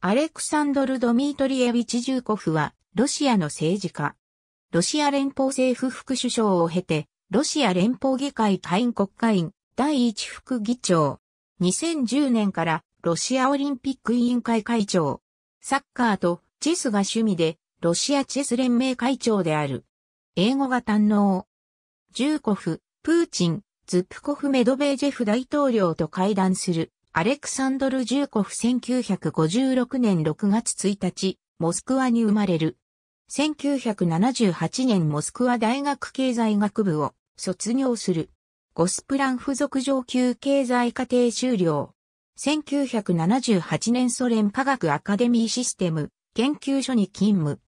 アレクサンドル・ドミートリエビチ・ジューコフは、ロシアの政治家。ロシア連邦政府副首相を経て、ロシア連邦議会下院国会員第一副議長。2010年からロシアオリンピック委員会会長。サッカーとチェスが趣味で、ロシアチェス連盟会長である。英語が堪能。ジューコフ、プーチン、ズップコフメドベージェフ大統領と会談する。アレクサンドル・ジューコフ1956年6月1日、モスクワに生まれる。1978年モスクワ大学経済学部を卒業する。ゴスプラン付属上級経済課程修了。1978年ソ連科学アカデミーシステム研究所に勤務。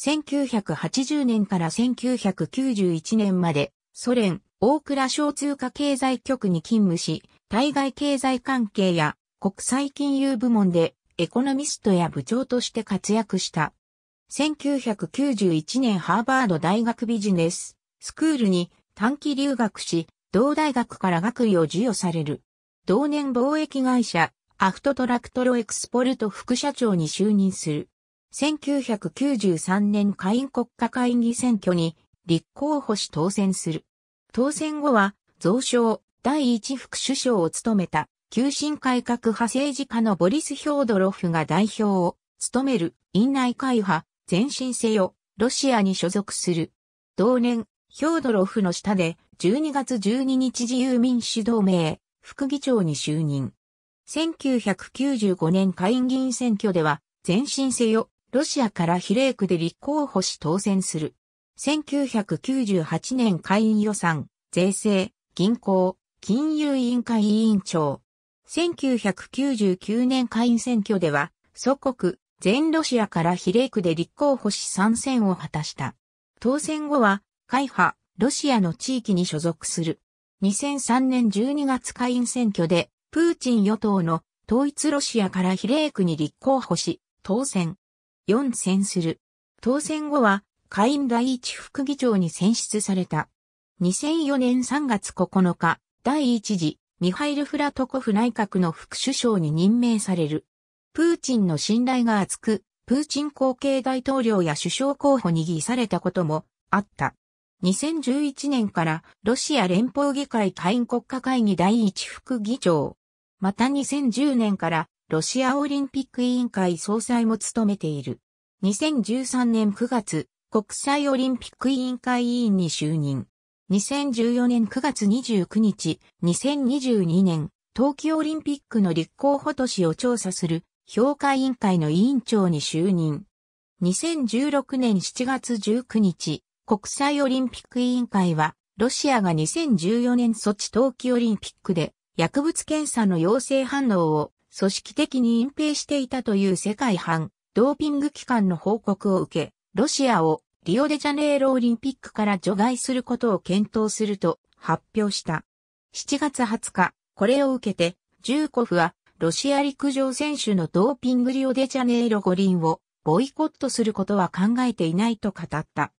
1980年から1991年までソ連大倉小通貨経済局に勤務し、対外経済関係や国際金融部門でエコノミストや部長として活躍した。1991年ハーバード大学ビジネススクールに短期留学し、同大学から学位を授与される。同年貿易会社、アフトトラクトロエクスポルト副社長に就任する。1993年下院国家会議選挙に立候補し当選する。当選後は、増床、第一副首相を務めた、急進改革派政治家のボリス・ヒョードロフが代表を務める院内会派、前進せよ、ロシアに所属する。同年、ヒョードロフの下で、12月12日自由民主同盟、副議長に就任。1995年下院議員選挙では、前進せよ、ロシアから比例区で立候補し当選する。1998年下院予算、税制、銀行、金融委員会委員長。1999年下院選挙では、祖国、全ロシアから比例区で立候補し参戦を果たした。当選後は、会派、ロシアの地域に所属する。2003年12月下院選挙で、プーチン与党の統一ロシアから比例区に立候補し、当選。4選する。当選後は、下院第一副議長に選出された。2004年3月9日、第一次、ミハイル・フラトコフ内閣の副首相に任命される。プーチンの信頼が厚く、プーチン後継大統領や首相候補に議されたこともあった。2011年からロシア連邦議会下院国家会議第一副議長。また2010年からロシアオリンピック委員会総裁も務めている。2013年9月、国際オリンピック委員会委員に就任。2014年9月29日、2022年、冬季オリンピックの立候補都市を調査する評価委員会の委員長に就任。2016年7月19日、国際オリンピック委員会は、ロシアが2014年措置冬季オリンピックで薬物検査の陽性反応を組織的に隠蔽していたという世界反ドーピング機関の報告を受け、ロシアをリオデジャネイロオリンピックから除外することを検討すると発表した。7月20日、これを受けて、ジューコフは、ロシア陸上選手のドーピングリオデジャネイロ五輪をボイコットすることは考えていないと語った。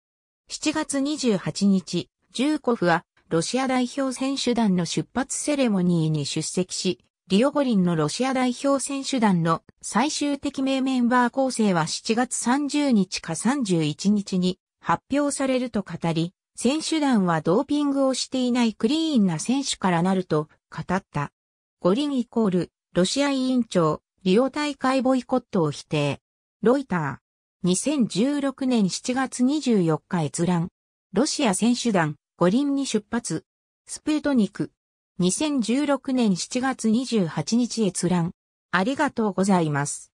7月28日、ジューコフはロシア代表選手団の出発セレモニーに出席し、リオ五輪のロシア代表選手団の最終的名メンバー構成は7月30日か31日に発表されると語り、選手団はドーピングをしていないクリーンな選手からなると語った。五輪イコール、ロシア委員長、リオ大会ボイコットを否定。ロイター。2016年7月24日閲覧。ロシア選手団、五輪に出発。スプートニク。2016年7月28日閲覧。ありがとうございます。